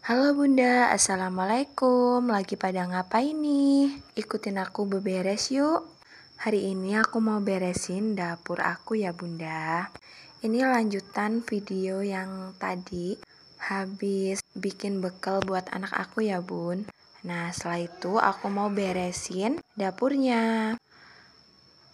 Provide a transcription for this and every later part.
Halo Bunda, Assalamualaikum. Lagi pada ngapain nih? Ikutin aku beberes yuk. Hari ini aku mau beresin dapur aku ya Bunda. Ini lanjutan video yang tadi habis bikin bekal buat anak aku ya Bun. Nah setelah itu aku mau beresin dapurnya.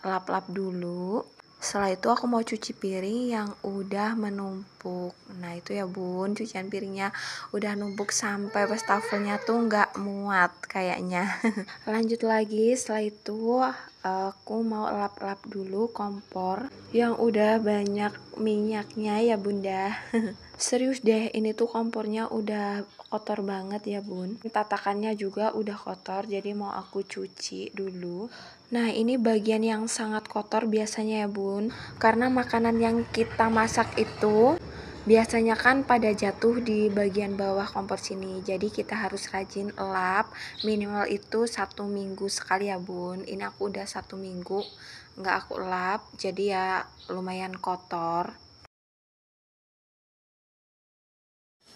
Lap-lap dulu, setelah itu aku mau cuci piring yang udah menumpuk nah itu ya bun cucian piringnya udah numpuk sampai wastafelnya tuh nggak muat kayaknya lanjut lagi setelah itu eh, aku mau lap-lap dulu kompor yang udah banyak minyaknya ya bunda serius deh ini tuh kompornya udah kotor banget ya bun tatakannya juga udah kotor jadi mau aku cuci dulu nah ini bagian yang sangat kotor biasanya ya bun karena makanan yang kita masak itu biasanya kan pada jatuh di bagian bawah kompor sini jadi kita harus rajin lap minimal itu satu minggu sekali ya bun ini aku udah satu minggu nggak aku lap jadi ya lumayan kotor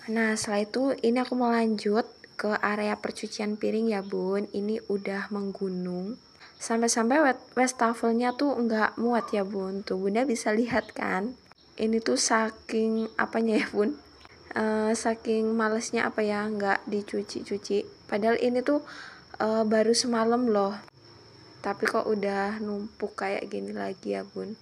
Nah, setelah itu ini aku mau lanjut ke area percucian piring ya bun. Ini udah menggunung. Sampai-sampai wastafelnya tuh nggak muat ya bun. Tuh bunda bisa lihat kan. Ini tuh saking apanya ya bun. E, saking malesnya apa ya nggak dicuci-cuci. Padahal ini tuh e, baru semalam loh. Tapi kok udah numpuk kayak gini lagi ya bun.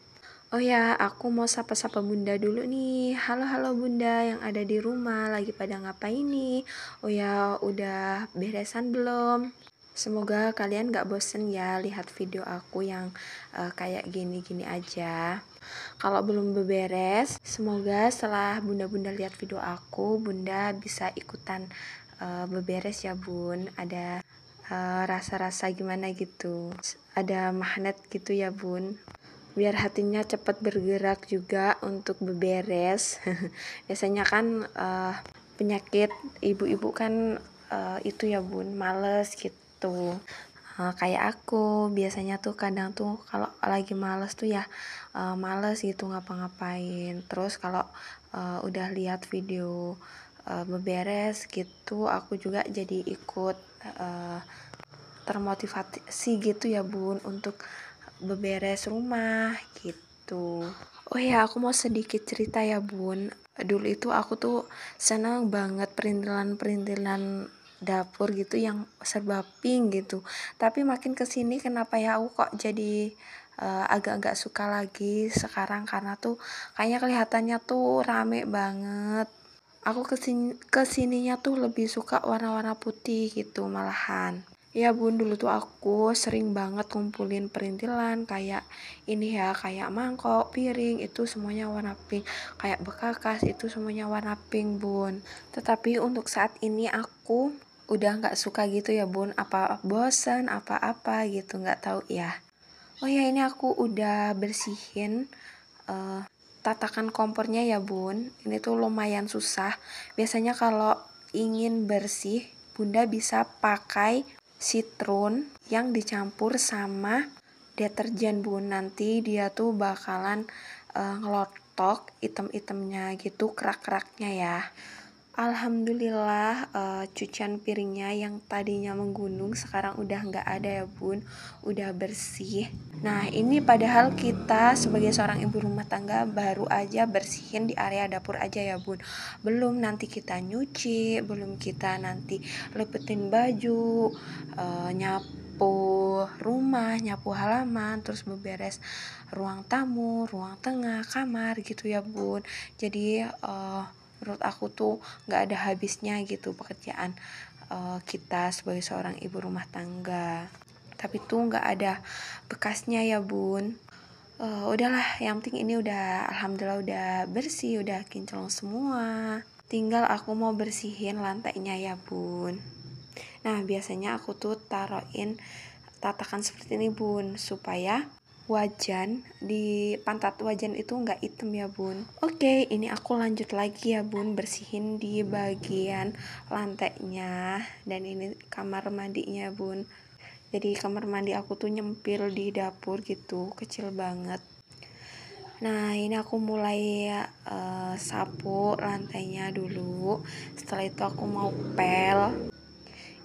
Oh ya, aku mau sapa-sapa bunda dulu nih. Halo-halo bunda yang ada di rumah, lagi pada ngapain nih? Oh ya, udah beresan belum? Semoga kalian gak bosen ya lihat video aku yang uh, kayak gini-gini aja. Kalau belum beberes, semoga setelah bunda-bunda lihat video aku, bunda bisa ikutan uh, beberes ya bun. Ada eh, rasa-rasa uh, rasa -rasa gimana gitu. Ada magnet gitu ya bun biar hatinya cepat bergerak juga untuk beberes biasanya kan uh, penyakit ibu-ibu kan uh, itu ya bun males gitu uh, kayak aku biasanya tuh kadang tuh kalau lagi males tuh ya uh, males gitu ngapa-ngapain terus kalau uh, udah lihat video uh, beberes gitu aku juga jadi ikut uh, termotivasi gitu ya bun untuk beberes rumah gitu. Oh ya, aku mau sedikit cerita ya, Bun. Dulu itu aku tuh seneng banget perintilan-perintilan dapur gitu yang serba pink gitu. Tapi makin ke sini kenapa ya aku kok jadi uh, agak agak suka lagi sekarang karena tuh kayaknya kelihatannya tuh rame banget. Aku kesin kesininya tuh lebih suka warna-warna putih gitu malahan. Iya bun dulu tuh aku sering banget kumpulin perintilan kayak ini ya kayak mangkok piring itu semuanya warna pink kayak bekakas itu semuanya warna pink bun tetapi untuk saat ini aku udah nggak suka gitu ya bun apa bosen apa-apa gitu nggak tahu ya oh ya ini aku udah bersihin uh, tatakan kompornya ya bun ini tuh lumayan susah biasanya kalau ingin bersih bunda bisa pakai citron yang dicampur sama deterjen bu nanti dia tuh bakalan uh, ngelotok item-itemnya gitu kerak-keraknya ya Alhamdulillah uh, cucian piringnya yang tadinya menggunung sekarang udah nggak ada ya bun, udah bersih. Nah ini padahal kita sebagai seorang ibu rumah tangga baru aja bersihin di area dapur aja ya bun. Belum nanti kita nyuci, belum kita nanti lepetin baju, uh, nyapu rumah, nyapu halaman, terus beberes ruang tamu, ruang tengah, kamar gitu ya bun. Jadi uh, menurut aku tuh nggak ada habisnya gitu pekerjaan uh, kita sebagai seorang ibu rumah tangga tapi tuh nggak ada bekasnya ya bun uh, udahlah yang penting ini udah alhamdulillah udah bersih udah kinclong semua tinggal aku mau bersihin lantainya ya bun nah biasanya aku tuh taruhin tatakan seperti ini bun supaya wajan di pantat wajan itu nggak item ya bun oke okay, ini aku lanjut lagi ya bun bersihin di bagian lantainya dan ini kamar mandinya bun jadi kamar mandi aku tuh nyempil di dapur gitu kecil banget nah ini aku mulai uh, sapu lantainya dulu setelah itu aku mau pel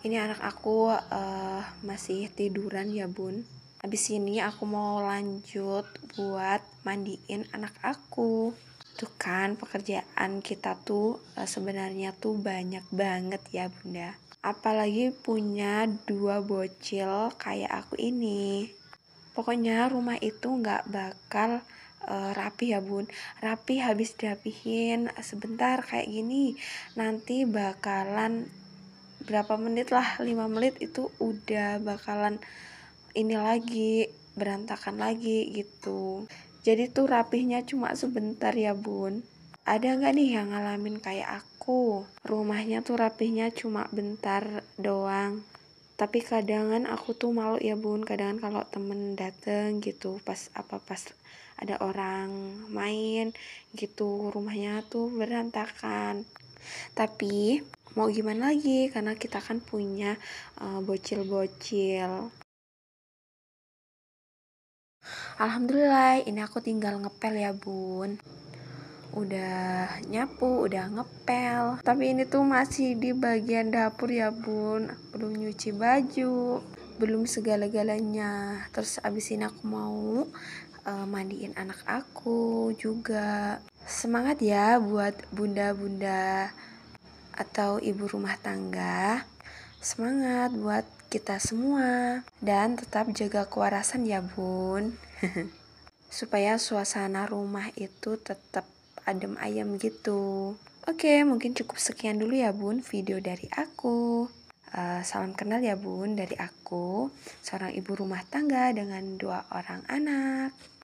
ini anak aku uh, masih tiduran ya bun Habis ini aku mau lanjut buat mandiin anak aku. Tuh kan pekerjaan kita tuh eh, sebenarnya tuh banyak banget ya bunda. Apalagi punya dua bocil kayak aku ini. Pokoknya rumah itu nggak bakal uh, rapi ya bun. Rapi habis dirapihin sebentar kayak gini. Nanti bakalan berapa menit lah 5 menit itu udah bakalan ini lagi berantakan lagi gitu jadi tuh rapihnya cuma sebentar ya bun ada nggak nih yang ngalamin kayak aku rumahnya tuh rapihnya cuma bentar doang tapi kadangan aku tuh malu ya bun kadangan kalau temen dateng gitu pas apa pas ada orang main gitu rumahnya tuh berantakan tapi mau gimana lagi karena kita kan punya eh, bocil-bocil uh, bocil -bocil. Alhamdulillah ini aku tinggal ngepel ya bun udah nyapu, udah ngepel. Tapi ini tuh masih di bagian dapur ya, Bun. Belum nyuci baju, belum segala-galanya. Terus abis ini aku mau uh, mandiin anak aku juga. Semangat ya buat bunda-bunda atau ibu rumah tangga. Semangat buat kita semua dan tetap jaga kewarasan ya bun supaya suasana rumah itu tetap adem ayem gitu Oke, mungkin cukup sekian dulu ya bun video dari aku. Uh, salam kenal ya bun dari aku, seorang ibu rumah tangga dengan dua orang anak.